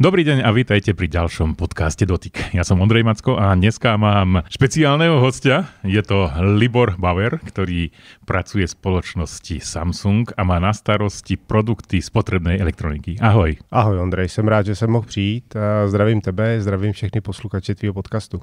Dobrý deň a vítajte pri ďalšom podcaste Dotyk. Ja som Ondrej Macko a dneska mám špeciálneho hostia. Je to Libor Bauer, ktorý pracuje v spoločnosti Samsung a má na starosti produkty spotrebnej elektroniky. Ahoj. Ahoj Ondrej, jsem rád, že som mohl přijít. Zdravím tebe, zdravím všechny posluchače tvého podcastu.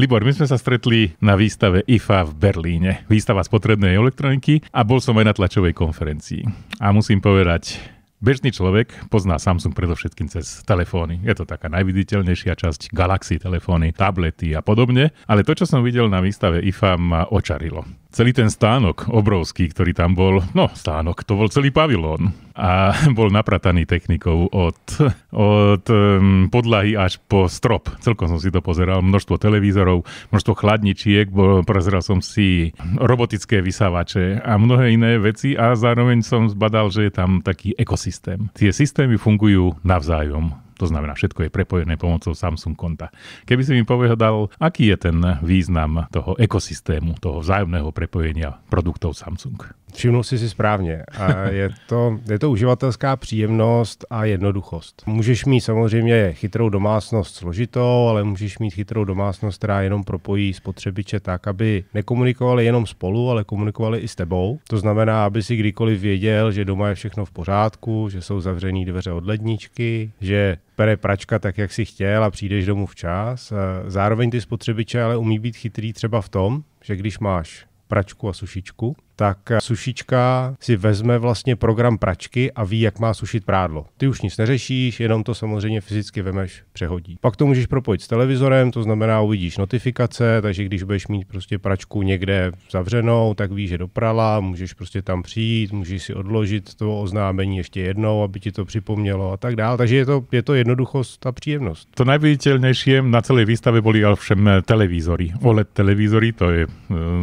Libor, my sme sa stretli na výstave IFA v Berlíne. Výstava spotrebnej elektroniky a bol som aj na tlačovej konferencii. A musím povedať, Bežný človek pozná Samsung predovšetkým cez telefóny. Je to taká najviditeľnejšia časť Galaxy telefóny, tablety a podobne. Ale to, čo som videl na výstave IFA, ma očarilo. Celý ten stánok obrovský, ktorý tam bol, no stánok, to bol celý pavilón a bol naprataný technikou od, od podlahy až po strop. Celkom som si to pozeral, množstvo televízorov, množstvo chladničiek, prezeral som si robotické vysávače a mnohé iné veci a zároveň som zbadal, že je tam taký ekosystém. Tie systémy fungujú navzájom to znamená, všetko je prepojené pomocou Samsung konta. Keby si mi povedal, aký je ten význam toho ekosystému, toho vzájomného prepojenia produktov Samsung? Všimnul jsi si správně. A je, to, je to uživatelská příjemnost a jednoduchost. Můžeš mít samozřejmě chytrou domácnost složitou, ale můžeš mít chytrou domácnost, která jenom propojí spotřebiče tak, aby nekomunikovali jenom spolu, ale komunikovali i s tebou. To znamená, aby si kdykoliv věděl, že doma je všechno v pořádku, že jsou zavřené dveře od ledničky, že pere pračka tak, jak si chtěl a přijdeš domů včas. Eh, zároveň ty spotřebiče ale umí být chytrý třeba v tom, že když máš pračku a sušičku, tak eh, sušička si vezme vlastně program pračky a ví, jak má sušit prádlo. Ty už nic neřešíš, jenom to samozřejmě fyzicky vemeš, přehodí. Pak to můžeš propojit s televizorem, to znamená uvidíš notifikace, takže když budeš mít prostě pračku někde zavřenou, tak víš, že doprala, můžeš prostě tam přijít, můžeš si odložit to oznámení ještě jednou, aby ti to připomnělo a tak dále. Takže je to, je to jednoduchost a příjemnost. To najviditeľnejšie na celé výstavě byly ale všem eh, televízory. OLED televízory, to je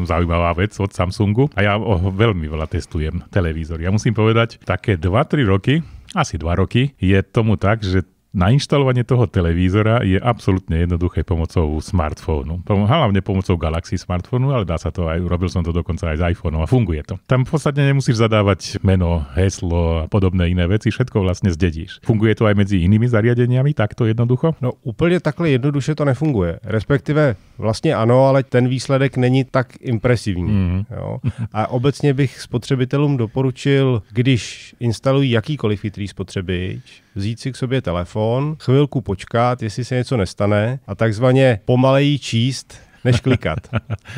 zajímavá eh, zaujímavá od Samsungu. A já o, veľmi veľa testujem televízory. Ja musím povedať, také 2-3 roky, asi 2 roky, je tomu tak, že Nainštalovanie toho televízora je absolútne jednoduché pomocou smartfónu. Hlavne pomocou Galaxy smartfónu, ale dá sa to aj, robil som to dokonca aj s iPhoneom a funguje to. Tam v podstate nemusíš zadávať meno, heslo a podobné iné veci, všetko vlastne zdedíš. Funguje to aj medzi inými zariadeniami takto jednoducho? No úplně takhle jednoduše to nefunguje. Respektive vlastně ano, ale ten výsledek není tak impresivní. Mm. Jo. A obecně bych spotrebitelům doporučil, když instalují jakýkoliv chytrý spotřebič, vzít si k sobě telefon, chvilku počkat, jestli se něco nestane a takzvaně pomaleji číst, než klikat.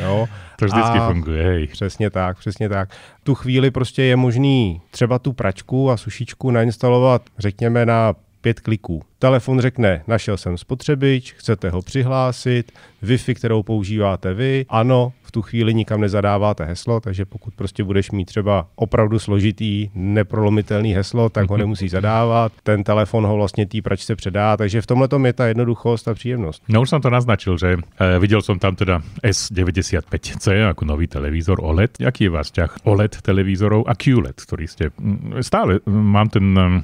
Jo? To vždycky a funguje, hej. Přesně tak, přesně tak. V tu chvíli prostě je možný třeba tu pračku a sušičku nainstalovat, řekněme, na pět kliků. Telefon řekne, našel jsem spotřebič, chcete ho přihlásit, Wi-Fi, kterou používáte vy, ano, v tu chvíli nikam nezadáváte heslo, takže pokud prostě budeš mít třeba opravdu složitý, neprolomitelný heslo, tak ho mhm. nemusí zadávat. Ten telefon ho vlastně té pračce předá, takže v tomhle je ta jednoduchost a příjemnost. No už jsem to naznačil, že eh, viděl jsem tam teda S95C jako nový televízor OLED. Jaký je váš těch OLED televizorů a QLED, který jste mm, stále, mm, mám ten, mm,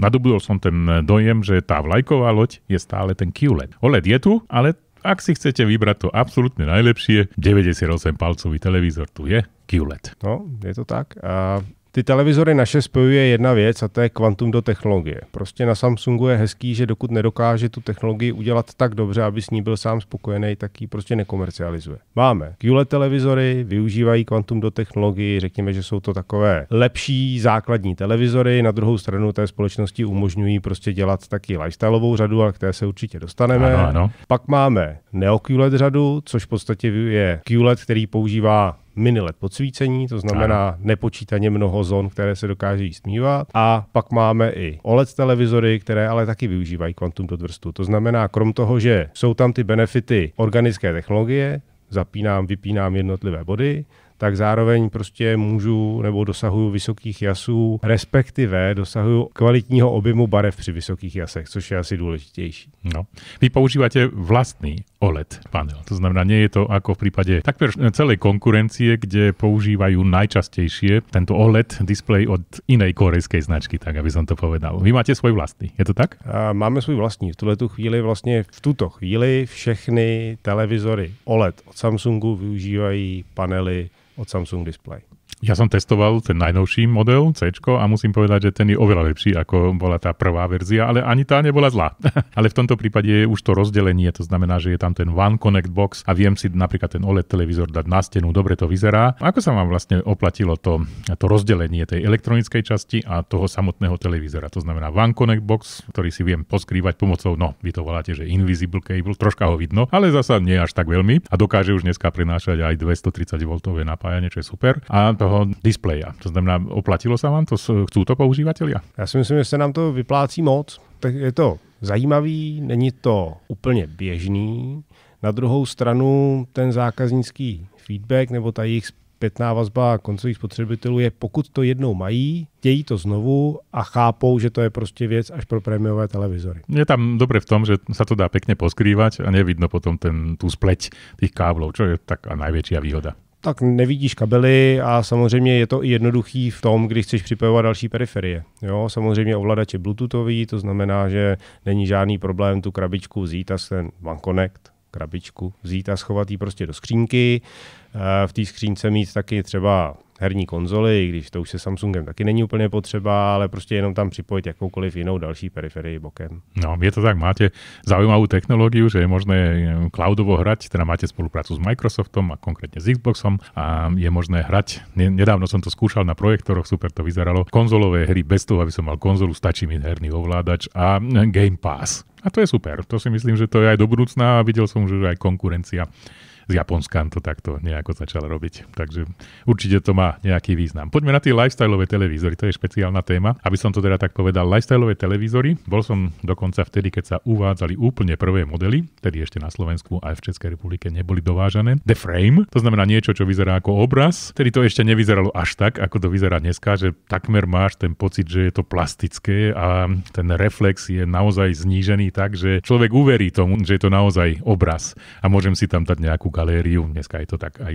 nadobudol jsem ten eh, dojem, že tá vlajková loď je stále ten QLED. OLED je tu, ale ak si chcete vybrať to absolútne najlepšie, 98 palcový televízor tu je, QLED. No, je to tak. A ty televizory naše spojuje jedna věc a to je kvantum do technologie. Prostě na Samsungu je hezký, že dokud nedokáže tu technologii udělat tak dobře, aby s ní byl sám spokojený, tak ji prostě nekomercializuje. Máme QLED televizory, využívají kvantum do technologii, řekněme, že jsou to takové lepší základní televizory, na druhou stranu té společnosti umožňují prostě dělat taky lifestyleovou řadu, ale k té se určitě dostaneme. Ano, ano. Pak máme Neo QLED řadu, což v podstatě je QLED, který používá mini LED podsvícení, to znamená ano. nepočítaně mnoho zón, které se dokáží stmívat. A pak máme i OLED televizory, které ale taky využívají kvantum do To znamená, krom toho, že jsou tam ty benefity organické technologie, zapínám, vypínám jednotlivé body, tak zároveň prostě můžu nebo dosahuju vysokých jasů, respektive dosahuju kvalitního objemu barev při vysokých jasech, což je asi důležitější. No. Vy používáte vlastní OLED panel, to znamená, nie je to jako v případě tak celé konkurencie, kde používají nejčastější tento OLED displej od jiné korejské značky, tak aby jsem to povedal. Vy máte svůj vlastní, je to tak? A máme svůj vlastní. V tuhle chvíli vlastně v tuto chvíli všechny televizory OLED od Samsungu využívají panely or Samsung display. Ja som testoval ten najnovší model C a musím povedať, že ten je oveľa lepší ako bola tá prvá verzia, ale ani tá nebola zlá. ale v tomto prípade je už to rozdelenie, to znamená, že je tam ten One Connect box a viem si napríklad ten OLED televízor dať na stenu, dobre to vyzerá. Ako sa vám vlastne oplatilo to, to rozdelenie tej elektronickej časti a toho samotného televízora? To znamená One Connect box, ktorý si viem poskrývať pomocou, no vy to voláte, že invisible cable, troška ho vidno, ale zasa nie až tak veľmi a dokáže už dneska prinášať aj 230 V napájanie, čo je super. A to toho displeja. To znamená, oplatilo se vám to? Chcou to používatelia? Já si myslím, že se nám to vyplácí moc. Tak je to zajímavý, není to úplně běžný. Na druhou stranu ten zákaznický feedback nebo ta jejich zpětná vazba koncových spotřebitelů je, pokud to jednou mají, chtějí to znovu a chápou, že to je prostě věc až pro prémiové televizory. Je tam dobré v tom, že se to dá pěkně poskrývat a nevidno potom ten, tu spleť těch káblů, čo je tak a největší výhoda tak nevidíš kabely a samozřejmě je to i jednoduchý v tom, když chceš připojovat další periferie. Jo, samozřejmě ovladač je bluetoothový, to znamená, že není žádný problém tu krabičku vzít a ten OneConnect, krabičku vzít a schovat ji prostě do skřínky. Eh, v té skřínce mít taky třeba herní konzoli, i když to už se Samsungem taky není úplně potřeba, ale prostě jenom tam připojit jakoukoliv jinou další periferii bokem. No, je to tak, máte zaujímavou technologii, že je možné eh, cloudovo hrať, teda máte spoluprácu s Microsoftom a konkrétně s Xboxom a je možné hrať. Nedávno jsem to skúšal na projektoroch, super to vyzeralo. Konzolové hry bez toho, aby som mal konzolu, stačí mi herný ovládač a eh, Game Pass. A to je super. To si myslím, že to je aj do budoucna a viděl som, že aj konkurencia z Japonska to takto nejako začal robiť. Takže určite to má nejaký význam. Poďme na tie lifestyleové televízory, to je špeciálna téma. Aby som to teda tak povedal, lifestyleové televízory, bol som dokonca vtedy, keď sa uvádzali úplne prvé modely, tedy ešte na Slovensku aj v Českej republike neboli dovážané. The frame, to znamená niečo, čo vyzerá ako obraz, tedy to ešte nevyzeralo až tak, ako to vyzerá dneska, že takmer máš ten pocit, že je to plastické a ten reflex je naozaj znížený tak, že človek uverí tomu, že je to naozaj obraz a môžem si tam dať nejakú galériu, dneska je to tak aj,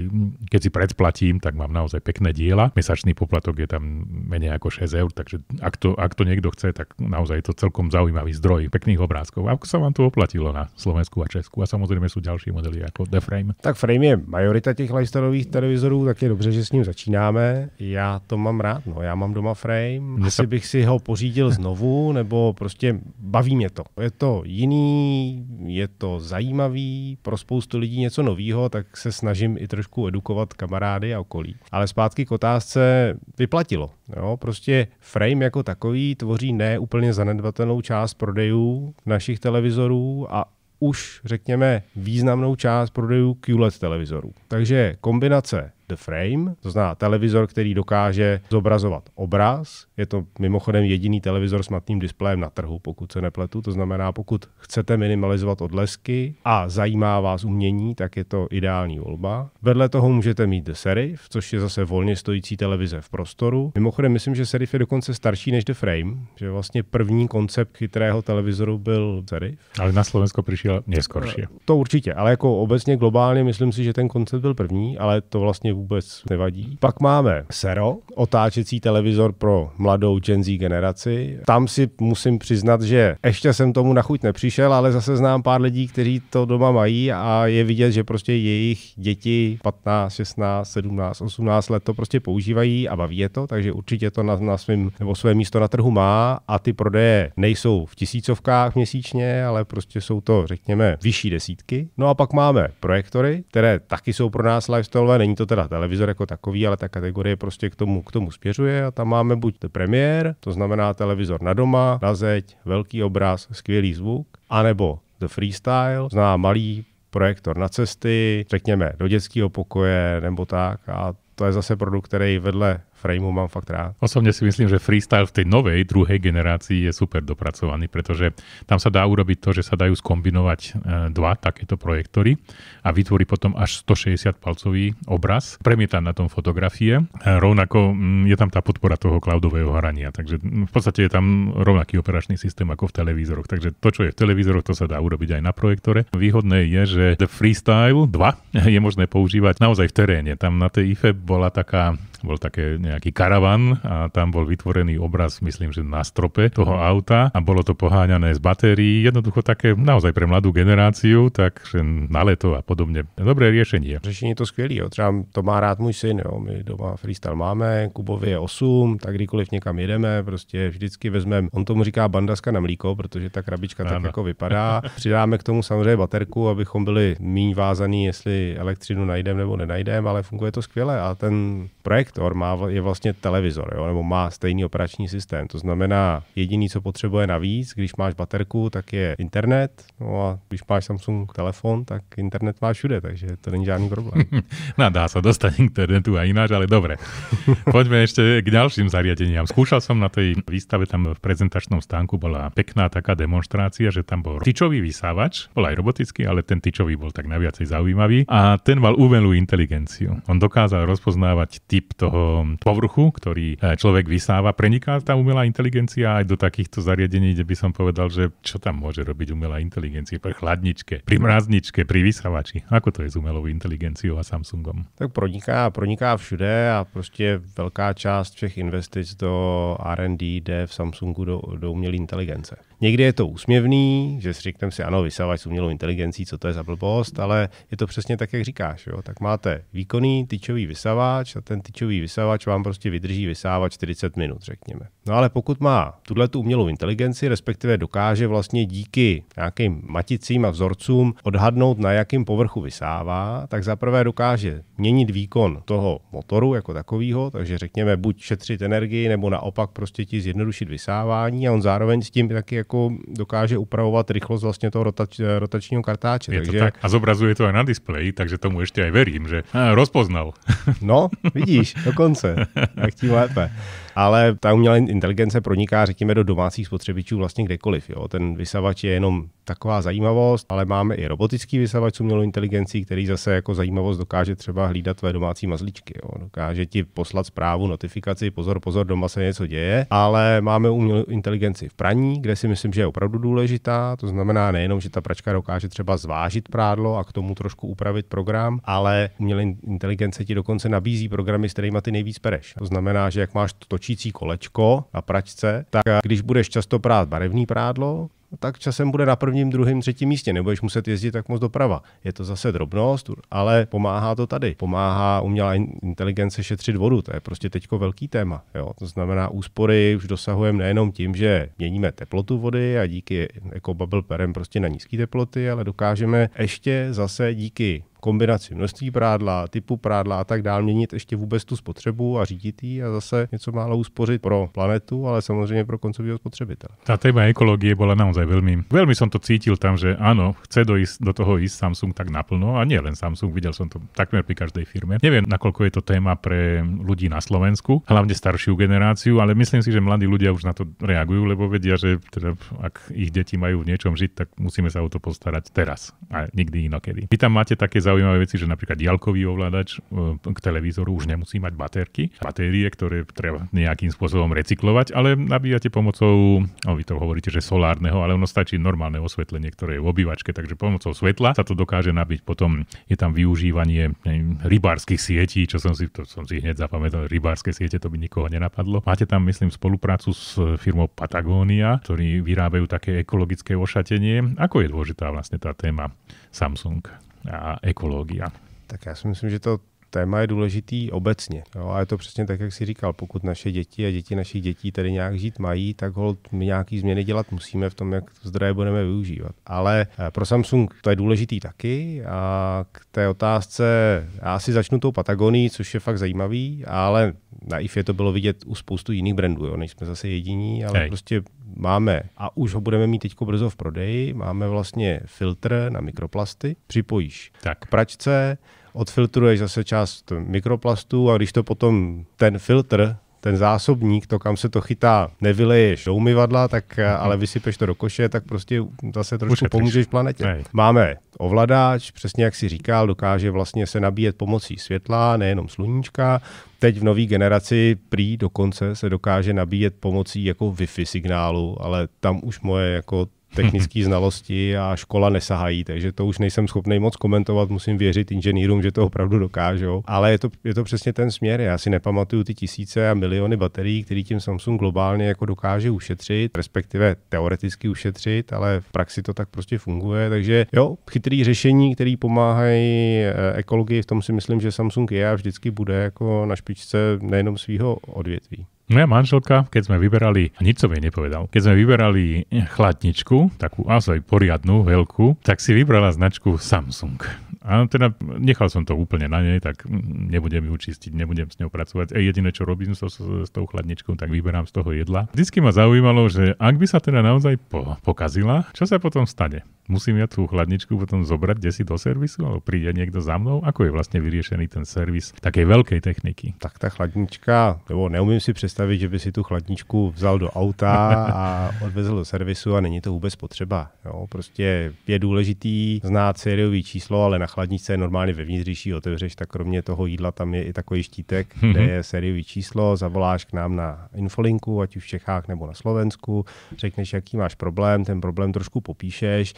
keď si predplatím, tak mám naozaj pekné diela. Mesačný poplatok je tam menej ako 6 eur, takže ak to, ak to niekto chce, tak naozaj je to celkom zaujímavý zdroj pekných obrázkov. Ako sa vám to oplatilo na Slovensku a Česku? A samozrejme sú ďalšie modely ako The Frame. Tak Frame je majorita těch lifestyleových televizorů, tak je dobře, že s ním začínáme. Já to mám rád, no. Já mám doma Frame. Mne Asi sa... bych si ho pořídil znovu, nebo prostě baví mě to. Je to jiný, je to zajímavý, pro spoustu lidí něco nový nového, tak se snažím i trošku edukovat kamarády a okolí. Ale zpátky k otázce vyplatilo. Jo? Prostě frame jako takový tvoří ne úplně zanedbatelnou část prodejů našich televizorů a už, řekněme, významnou část prodejů QLED televizorů. Takže kombinace the frame, to znamená televizor, který dokáže zobrazovat obraz. Je to mimochodem jediný televizor s matným displejem na trhu, pokud se nepletu. To znamená, pokud chcete minimalizovat odlesky a zajímá vás umění, tak je to ideální volba. Vedle toho můžete mít The Serif, což je zase volně stojící televize v prostoru. Mimochodem, myslím, že Serif je dokonce starší než The Frame, že vlastně první koncept chytrého televizoru byl Serif. Ale na Slovensko přišel neskorší. To určitě, ale jako obecně globálně myslím si, že ten koncept byl první, ale to vlastně vůbec nevadí. Pak máme Sero, otáčecí televizor pro mladou Gen Z generaci. Tam si musím přiznat, že ještě jsem tomu na chuť nepřišel, ale zase znám pár lidí, kteří to doma mají a je vidět, že prostě jejich děti 15, 16, 17, 18 let to prostě používají a baví je to, takže určitě to na, na svým, nebo své místo na trhu má a ty prodeje nejsou v tisícovkách měsíčně, ale prostě jsou to, řekněme, vyšší desítky. No a pak máme projektory, které taky jsou pro nás lifestyleové, není to teda televizor jako takový, ale ta kategorie prostě k tomu, k tomu spěřuje a tam máme buď premiér, to znamená televizor na doma, na zeď, velký obraz, skvělý zvuk, anebo The Freestyle, zná malý projektor na cesty, řekněme do dětského pokoje nebo tak a to je zase produkt, který vedle frameu mám fakt rád. Osobně si myslím, že freestyle v tej novej, druhej generácii je super dopracovaný, pretože tam sa dá urobiť to, že sa dajú skombinovať e, dva takéto projektory a vytvorí potom až 160 palcový obraz, premieta na tom fotografie. E, rovnako mm, je tam tá podpora toho cloudového hrania, takže mm, v podstate je tam rovnaký operačný systém ako v televízoroch. Takže to, čo je v televízoroch, to sa dá urobiť aj na projektore. Výhodné je, že The Freestyle 2 je možné používať naozaj v teréne. Tam na tej IFE bola taká bol také nejaký karavan a tam bol vytvorený obraz, myslím, že na strope toho auta a bolo to poháňané z batérií. Jednoducho také naozaj pre mladú generáciu, takže na leto a podobně. Dobré řešení. Řešení je to skvělé. Třeba to má rád můj syn. Jo. My doma freestyle máme, Kubovi je 8, tak kdykoliv někam jedeme, prostě vždycky vezmeme, on tomu říká bandaska na mlíko, protože ta krabička ano. tak jako vypadá. Přidáme k tomu samozřejmě baterku, abychom byli míň vázaní, jestli elektřinu najdeme nebo nenajdeme, ale funguje to skvěle a ten projektor má, je vlastně televizor, jo? nebo má stejný operační systém. To znamená, jediný, co potřebuje navíc, když máš baterku, tak je internet. No a když máš Samsung telefon, tak internet máš všude, takže to není žádný problém. no dá se dostat internetu a jináč, ale dobré. Pojďme ještě k dalším zariadeniam. zkoušel jsem na té výstavě tam v prezentačnom stánku byla pekná taká demonstrácia, že tam byl tyčový vysávač, byl aj robotický, ale ten tyčový byl tak naviacej zaujímavý a ten mal umelú inteligenciu. On dokázal rozpoznávat typ toho povrchu, ktorý eh, človek vysáva, preniká tá umelá inteligencia aj do takýchto zariadení, kde by som povedal, že čo tam môže robiť umelá inteligencia pri chladničke, pri mrazničke, pri vysávači. Ako to je s umelou inteligenciou a Samsungom? Tak proniká, proniká všude a prostě velká část všech investic do R&D jde v Samsungu do, do umělé inteligence. Někdy je to úsměvný, že si řekneme si, ano, vysávač s umělou inteligencí, co to je za blbost, ale je to přesně tak, jak říkáš. Jo? Tak máte výkonný tyčový vysavač a ten tyčový vysavač má vám prostě vydrží vysávat 40 minut, řekněme. No ale pokud má tuhle tu umělou inteligenci, respektive dokáže vlastně díky nějakým maticím a vzorcům odhadnout, na jakém povrchu vysává, tak zaprvé dokáže měnit výkon toho motoru jako takového, takže řekněme buď šetřit energii, nebo naopak prostě ti zjednodušit vysávání a on zároveň s tím taky jako dokáže upravovat rychlost vlastně toho rotač, rotačního kartáče. Je takže... to tak a zobrazuje to i na displeji, takže tomu ještě aj verím, že a, eh, rozpoznal. No, vidíš, dokonce. aktiva but. ale ta umělá inteligence proniká, řekněme, do domácích spotřebičů vlastně kdekoliv. Jo. Ten vysavač je jenom taková zajímavost, ale máme i robotický vysavač s umělou inteligencí, který zase jako zajímavost dokáže třeba hlídat tvé domácí mazlíčky. Jo. Dokáže ti poslat zprávu, notifikaci, pozor, pozor, doma se něco děje, ale máme umělou inteligenci v praní, kde si myslím, že je opravdu důležitá. To znamená nejenom, že ta pračka dokáže třeba zvážit prádlo a k tomu trošku upravit program, ale umělá inteligence ti dokonce nabízí programy, s kterými ty nejvíc pereš. To znamená, že jak máš to točící kolečko na pračce, tak když budeš často prát barevný prádlo tak časem bude na prvním, druhém, třetím místě. Nebudeš muset jezdit tak moc doprava. Je to zase drobnost, ale pomáhá to tady. Pomáhá umělá inteligence šetřit vodu. To je prostě teď velký téma. Jo? To znamená, úspory už dosahujeme nejenom tím, že měníme teplotu vody a díky jako bubble perem prostě na nízké teploty, ale dokážeme ještě zase díky kombinaci množství prádla, typu prádla a tak dál měnit ještě vůbec tu spotřebu a řídit ji a zase něco málo uspořit pro planetu, ale samozřejmě pro koncového spotřebitele. Ta téma ekologie byla nám naozaj veľmi, veľmi som to cítil tam, že áno, chce do, ísť, do toho ísť Samsung tak naplno a nie len Samsung, videl som to takmer pri každej firme. Neviem, nakoľko je to téma pre ľudí na Slovensku, hlavne staršiu generáciu, ale myslím si, že mladí ľudia už na to reagujú, lebo vedia, že teda, ak ich deti majú v niečom žiť, tak musíme sa o to postarať teraz a nikdy inokedy. Vy tam máte také zaujímavé veci, že napríklad diaľkový ovládač e, k televízoru už nemusí mať baterky, batérie, ktoré treba nejakým spôsobom recyklovať, ale nabíjate pomocou, no, vy to hovoríte, že solárneho ale ono stačí normálne osvetlenie, ktoré je v obývačke, takže pomocou svetla sa to dokáže nabiť. Potom je tam využívanie neviem, rybárskych sietí, čo som si, to som si hneď zapamätal, rybárske siete, to by nikoho nenapadlo. Máte tam, myslím, spoluprácu s e, firmou Patagonia, ktorí vyrábajú také ekologické ošatenie. Ako je dôležitá vlastne tá téma Samsung a ekológia? Tak já si myslím, že to téma je důležitý obecně. Jo? A je to přesně tak, jak si říkal, pokud naše děti a děti našich dětí tady nějak žít mají, tak hold, my nějaký změny dělat musíme v tom, jak zdroje budeme využívat. Ale eh, pro Samsung to je důležitý taky a k té otázce, já si začnu tou Patagonii, což je fakt zajímavý, ale na IFE to bylo vidět u spoustu jiných brandů, jo? nejsme zase jediní, ale Hej. prostě máme, a už ho budeme mít teď brzo v prodeji, máme vlastně filtr na mikroplasty, připojíš tak. k pračce, odfiltruješ zase část mikroplastů a když to potom ten filtr ten zásobník, to, kam se to chytá, nevyleješ do umyvadla, tak, eh, mhm. ale vysypeš to do koše, tak prostě zase trošku Ušetřiš. pomůžeš planetě. Nej. Máme ovladač, přesně jak si říkal, dokáže vlastně se nabíjet pomocí světla, nejenom sluníčka. Teď v nové generaci prý dokonce se dokáže nabíjet pomocí jako Wi-Fi signálu, ale tam už moje jako technické mhm. znalosti a škola nesahají, takže to už nejsem schopný moc komentovat, musím věřit inženýrům, že to opravdu dokážou. Ale je to, je to přesně ten směr. Já si nepamatuju ty tisíce a miliony baterií, které tím Samsung globálně jako dokáže ušetřit, respektive teoreticky ušetřit, ale v praxi to tak prostě funguje. Takže jo, chytrý řešení, které pomáhají eh, ekologii, v tom si myslím, že Samsung je a vždycky bude jako na špičce nejenom svého odvětví. Moja manželka, keď sme vyberali, a nič som jej nepovedal, keď sme vyberali chladničku, takú asi poriadnu, veľkú, tak si vybrala značku Samsung. A teda nechal som to úplne na nej, tak nebudem ju čistiť, nebudem s ňou pracovať. A jediné, čo robím so, s, s tou chladničkou, tak vyberám z toho jedla. Vždycky ma zaujímalo, že ak by sa teda naozaj po, pokazila, čo sa potom stane? Musím ja tú chladničku potom zobrať desi do servisu, alebo príde niekto za mnou? Ako je vlastne vyriešený ten servis také veľkej techniky? Tak ta chladnička, lebo neumím si představit, že by si tu chladničku vzal do auta a odvezl do servisu a není to vôbec potřeba. Jo, prostě je dôležitý znát sériový číslo, ale na chladničce je normálně ve když otevřeš, tak kromě toho jídla tam je i takový štítek, mm-hmm. kde je sériový číslo, zavoláš k nám na infolinku, ať už v Čechách nebo na Slovensku, řekneš, jaký máš problém, ten problém trošku popíšeš,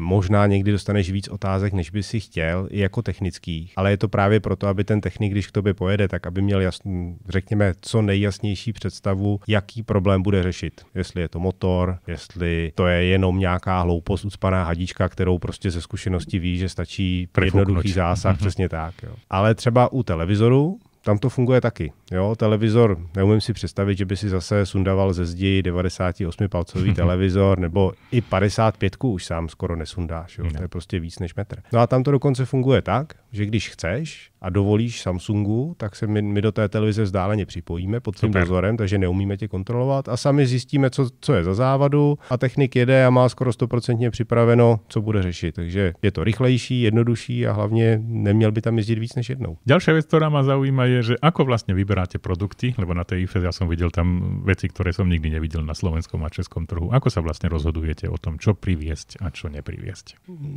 Možná někdy dostaneš víc otázek, než by si chtěl, i jako technických, ale je to právě proto, aby ten technik, když k tobě pojede, tak aby měl jasný, řekněme, co nejjasnější představu, jaký problém bude řešit. Jestli je to motor, jestli to je jenom nějaká hloupost ucpaná hadička, kterou prostě ze zkušenosti ví, že stačí jednoduchý zásah, mm-hmm. přesně tak. Jo. Ale třeba u televizoru tam to funguje taky. Jo, televizor, neumím si představit, že by si zase sundaval ze zdi 98-palcový televizor, nebo i 55 už sám skoro nesundáš. Jo? To je prostě víc než metr. No a tam to dokonce funguje tak, že když chceš, a dovolíš Samsungu, tak se my, my do té televize vzdáleně připojíme pod tím dozorem, takže neumíme tě kontrolovat a sami zjistíme, co, co je za závadu a technik jede a má skoro 100% připraveno, co bude řešit. Takže je to rychlejší, jednodušší a hlavně neměl by tam jezdit víc než jednou. Další věc, která má zaujíma, je, že ako vlastně vyberáte produkty, lebo na té IFE já jsem viděl tam věci, které jsem nikdy neviděl na slovenskom a českom trhu. Ako se vlastně rozhodujete o tom, co přivést a co nepřivést?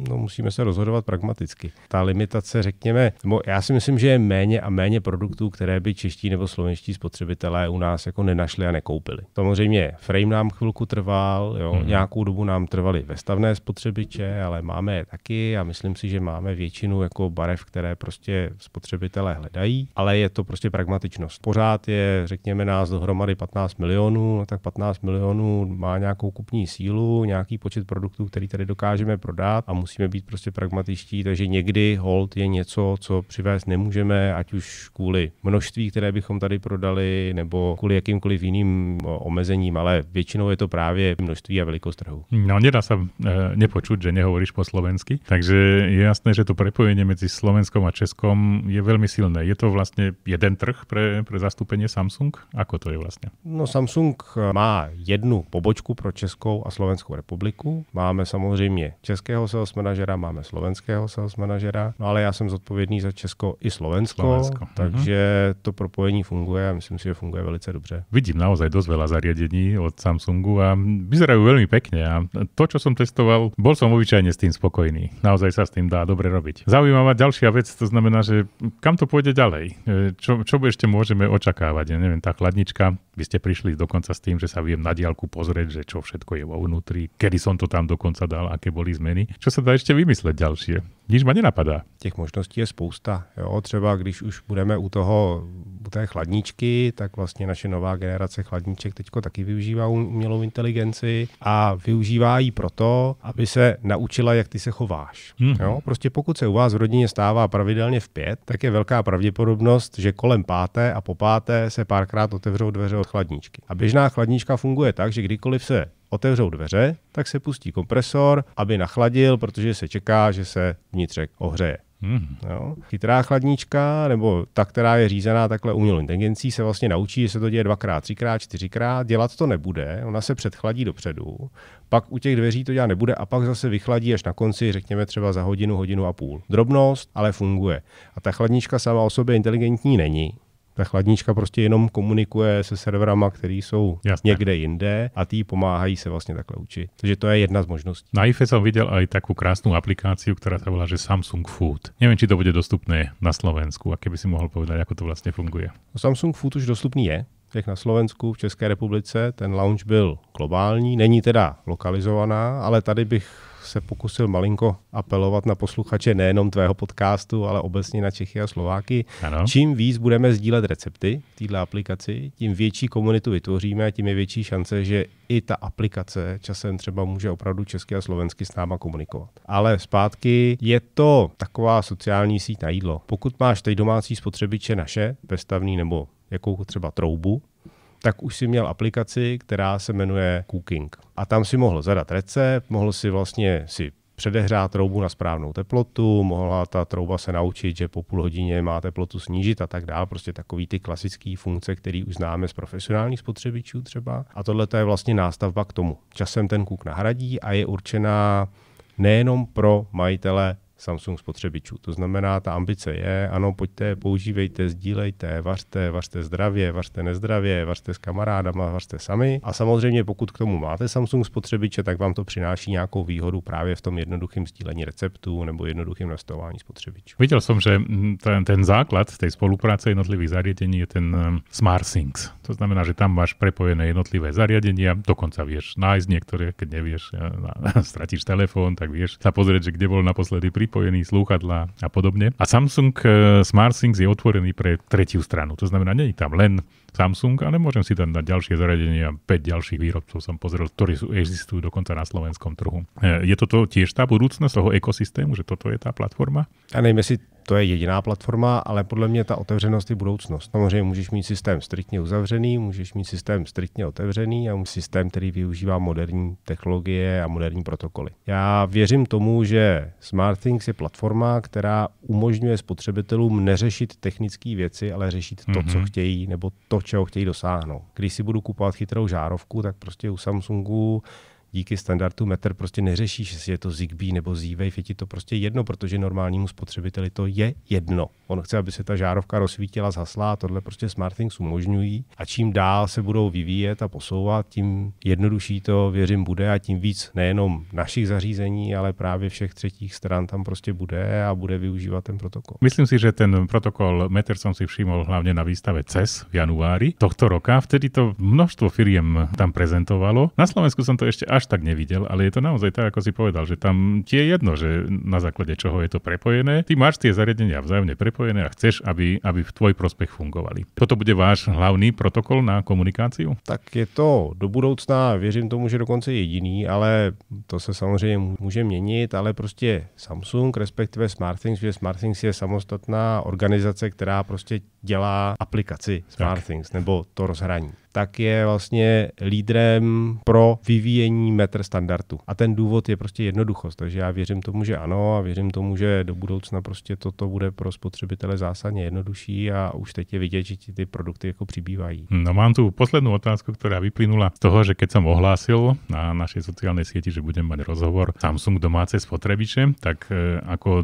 No musíme se rozhodovat pragmaticky. Ta limitace, řekněme, já si si myslím, že je méně a méně produktů, které by čeští nebo slovenští spotřebitelé u nás jako nenašli a nekoupili. Samozřejmě frame nám chvilku trval, jo, hmm. nějakou dobu nám trvaly vestavné spotřebiče, ale máme je taky a myslím si, že máme většinu jako barev, které prostě spotřebitelé hledají, ale je to prostě pragmatičnost. Pořád je, řekněme, nás dohromady 15 milionů, no tak 15 milionů má nějakou kupní sílu, nějaký počet produktů, který tady dokážeme prodat a musíme být prostě pragmatičtí, takže někdy hold je něco, co přivést vést nemůžeme, ať už kvůli množství, které bychom tady prodali, nebo kvůli jakýmkoliv jiným omezením, ale většinou je to právě množství a velikost trhu. No, nedá se, e, nepočuť, že nehovoríš po slovensky, takže je jasné, že to prepojenie mezi Slovenskom a Českom je velmi silné. Je to vlastně jeden trh pre, pre zastúpenie Samsung? Ako to je vlastně? No, Samsung eh, má jednu pobočku pro Českou a Slovenskou republiku. Máme samozřejmě českého sales manažera, máme slovenského sales manažera, no ale já jsem zodpovědný za Českou i Slovensko, Slovensko. Mhm. takže mm-hmm. to propojení funguje a myslím si, že funguje velice dobře. Vidím naozaj dosť veľa zariadení od Samsungu a vyzerajú veľmi pekne a to, čo som testoval, bol som obyčajne s tým spokojný. Naozaj sa s tým dá dobre robiť. Zaujímavá ďalšia vec, to znamená, že kam to pôjde ďalej? E, čo, čo ešte môžeme očakávať? Ja neviem, tá chladnička, vy ste prišli dokonca s tým, že sa viem na diálku pozrieť, že čo všetko je vo vnútri, kedy som to tam dokonca dal, aké boli zmeny. Čo sa dá ešte vymysleť ďalšie? Nic mě napadá. Těch možností je spousta. Jo? Třeba když už budeme u toho, u té chladničky, tak vlastně naše nová generace chladniček teď taky využívá umělou inteligenci a využívá ji proto, aby se naučila, jak ty se chováš. Hmm. Jo? Prostě pokud se u vás v rodině stává pravidelně v pět, tak je velká pravděpodobnost, že kolem páté a po páté se párkrát otevřou dveře od chladničky. A běžná chladnička funguje tak, že kdykoliv se otevřou dveře, tak se pustí kompresor, aby nachladil, protože se čeká, že se vnitřek ohřeje. Hmm. Jo. Chytrá chladnička, nebo ta, která je řízená takhle umělou inteligencí, se vlastně naučí, že se to děje dvakrát, třikrát, čtyřikrát, dělat to nebude, ona se předchladí dopředu, pak u těch dveří to dělat nebude a pak zase vychladí až na konci, řekněme třeba za hodinu, hodinu a půl. Drobnost, ale funguje. A ta chladnička sama o sobě inteligentní není ta chladnička prostě jenom komunikuje se serverama, který jsou Jasné. někde jinde a ty pomáhají se vlastně takhle učit. Takže to je jedna z možností. Na IFE jsem viděl i takovou krásnou aplikaci, která se volá že Samsung Food. Nevím, či to bude dostupné na Slovensku a by si mohl povedat, jak to vlastně funguje. No, Samsung Food už dostupný je, jak na Slovensku, v České republice. Ten launch byl globální, není teda lokalizovaná, ale tady bych se pokusil malinko apelovat na posluchače nejenom tvého podcastu, ale obecně na Čechy a Slováky. Ano. Čím víc budeme sdílet recepty v této aplikaci, tím větší komunitu vytvoříme a tím je větší šance, že i ta aplikace časem třeba může opravdu česky a slovensky s náma komunikovat. Ale zpátky je to taková sociální síť na jídlo. Pokud máš teď domácí spotřebiče naše, bestavný nebo jakou třeba troubu, tak už si měl aplikaci, která se jmenuje Cooking. A tam si mohl zadat recept, mohl si vlastně si předehrát troubu na správnou teplotu, mohla ta trouba se naučit, že po půl hodině má teplotu snížit a tak dále. Prostě takový ty klasické funkce, které už známe z profesionálních spotřebičů třeba. A tohle je vlastně nástavba k tomu. Časem ten kuk nahradí a je určená nejenom pro majitele Samsung spotřebičů. To znamená, ta ambice je, ano, pojďte, používejte, sdílejte, vařte, vařte zdravě, vařte nezdravě, vařte s kamarádama, vařte sami. A samozřejmě, pokud k tomu máte Samsung spotřebiče, tak vám to přináší nějakou výhodu právě v tom jednoduchém sdílení receptů nebo jednoduchém nastavování spotřebičů. Viděl jsem, že ten, ten základ té spolupráce jednotlivých zariadení je ten eh, Smart Things. To znamená, že tam máš prepojené jednotlivé a dokonca vieš nájsť niektoré, keď nevieš, ztratíš eh, telefon, tak vieš sa pozrieť, že kde bol naposledy pri pripojený slúchadla a podobne. A Samsung eh, SmartThings je otvorený pre tretiu stranu. To znamená, není tam len Samsung, ale môžem si tam dať ďalšie zariadenia, 5 ďalších výrobcov som pozrel, ktorí sú, existujú dokonca na slovenskom trhu. E, je toto tiež tá budúcnosť toho ekosystému, že toto je tá platforma? A nejme si, to je jediná platforma, ale podle mě ta otevřenost je budoucnost. Samozřejmě můžeš mít systém striktně uzavřený, můžeš mít systém striktně otevřený a systém, který využívá moderní technologie a moderní protokoly. Já věřím tomu, že SmartThings je platforma, která umožňuje spotřebitelům neřešit technické věci, ale řešit to, mm-hmm. co mhm. chtějí, nebo to, čeho chtějí dosáhnout. Když si budu kupovat chytrou žárovku, tak prostě u Samsungu díky standardu metr prostě neřešíš, jestli je to Zigbee nebo Z-Wave, je ti to prostě jedno, protože normálnímu spotřebiteli to je jedno. On chce, aby se ta žárovka rozsvítila, zhasla a tohle prostě Smart Things umožňují. A čím dál se budou vyvíjet a posouvat, tím jednodušší to, věřím, bude a tím víc nejenom našich zařízení, ale právě všech třetích stran tam prostě bude a bude využívat ten protokol. Myslím si, že ten protokol Meter jsem si všiml hlavně na výstave CES v januári tohto roka. Vtedy to množstvo firiem tam prezentovalo. Na Slovensku jsem to ještě až až tak nevidel, ale je to naozaj tak, ako si povedal, že tam ti je jedno, že na základe čoho je to prepojené. Ty máš tie zariadenia vzájomne prepojené a chceš, aby, aby v tvoj prospech fungovali. Toto bude váš hlavný protokol na komunikáciu? Tak je to do budoucna, věřím tomu, že dokonce jediný, ale to se samozřejmě může měnit, ale prostě Samsung, respektive SmartThings, že SmartThings je samostatná organizace, která prostě dělá aplikaci SmartThings nebo to rozhraní tak je vlastně lídrem pro vyvíjení metr standardu. A ten důvod je prostě jednoduchost. Takže já věřím tomu, že ano a věřím tomu, že do budoucna prostě toto bude pro spotřebitele zásadně jednodušší a už teď je vidět, že ti ty produkty jako přibývají. No mám tu poslední otázku, která vyplynula z toho, že keď jsem ohlásil na naší sociální síti, že budem mít rozhovor Samsung domáce spotřebiče, tak jako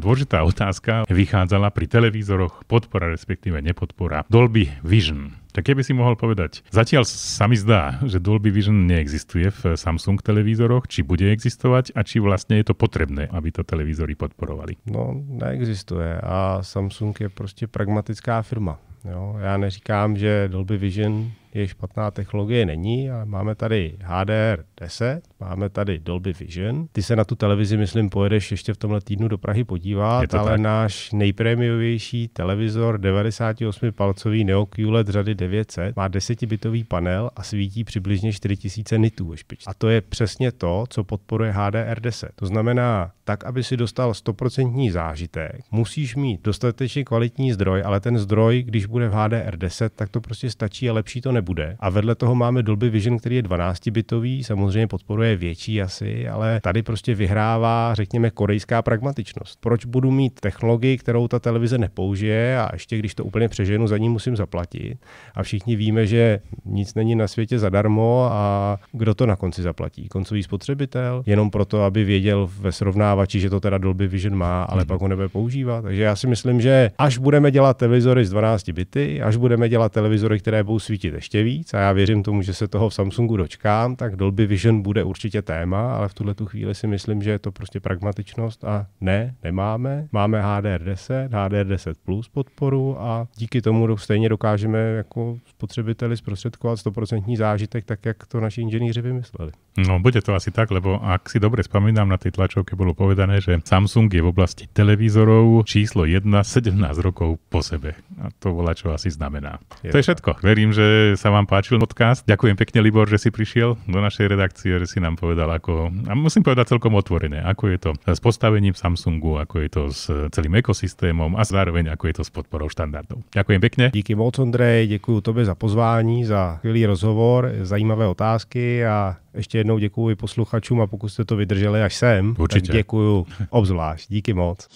dôležitá otázka vycházela pri televízoroch podpora respektive nepodpora Dolby Vision tak keby si mohol povedať, zatiaľ sa mi zdá, že Dolby Vision neexistuje v Samsung televízoroch, či bude existovať a či vlastne je to potrebné, aby to televízory podporovali. No, neexistuje a Samsung je prostě pragmatická firma. Jo, já neříkám, že Dolby Vision je špatná technologie, není, ale máme tady HDR 10, máme tady Dolby Vision. Ty se na tu televizi, myslím, pojedeš ještě v tomhle týdnu do Prahy podívat, ale tak? náš nejprémiovější televizor 98-palcový Neo QLED řady 900 má 10-bitový panel a svítí přibližně 4000 nitů ve špičce. A to je přesně to, co podporuje HDR 10. To znamená, tak, aby si dostal 100% zážitek, musíš mít dostatečně kvalitní zdroj, ale ten zdroj, když bude bude v HDR 10, tak to prostě stačí a lepší to nebude. A vedle toho máme Dolby Vision, který je 12-bitový, samozřejmě podporuje větší asi, ale tady prostě vyhrává, řekněme, korejská pragmatičnost. Proč budu mít technologii, kterou ta televize nepoužije a ještě když to úplně přeženu, za ní musím zaplatit. A všichni víme, že nic není na světě zadarmo a kdo to na konci zaplatí? Koncový spotřebitel? Jenom proto, aby věděl ve srovnávači, že to teda Dolby Vision má, ale hmm. pak ho nebude používat. Takže já si myslím, že až budeme dělat televizory z 12 byty, až budeme dělat televizory, které budou svítit ještě víc, a já věřím tomu, že se toho v Samsungu dočkám, tak Dolby Vision bude určitě téma, ale v tuhle tu chvíli si myslím, že je to prostě pragmatičnost a ne, nemáme. Máme HDR 10, HDR 10 Plus podporu a díky tomu stejně dokážeme jako spotřebiteli zprostředkovat 100% zážitek, tak jak to naši inženýři vymysleli. No, bude to asi tak, lebo ak si dobre spomínam, na tej tlačovke bolo povedané, že Samsung je v oblasti televízorov číslo 1 17 rokov po sebe. A to volá, čo asi znamená. Je to je všetko. Verím, že sa vám páčil podcast. Ďakujem pekne, Libor, že si prišiel do našej redakcie, že si nám povedal, ako, a musím povedať celkom otvorené, ako je to s postavením Samsungu, ako je to s celým ekosystémom a zároveň ako je to s podporou štandardov. Ďakujem pekne. Díky moc, Ondrej, děkuji tobě za pozvání, za chvíli rozhovor, zajímavé otázky a ještě jednou děkuji posluchačům a pokud jste to vydrželi až sem, Určitě. tak děkuji obzvlášť. Díky moc.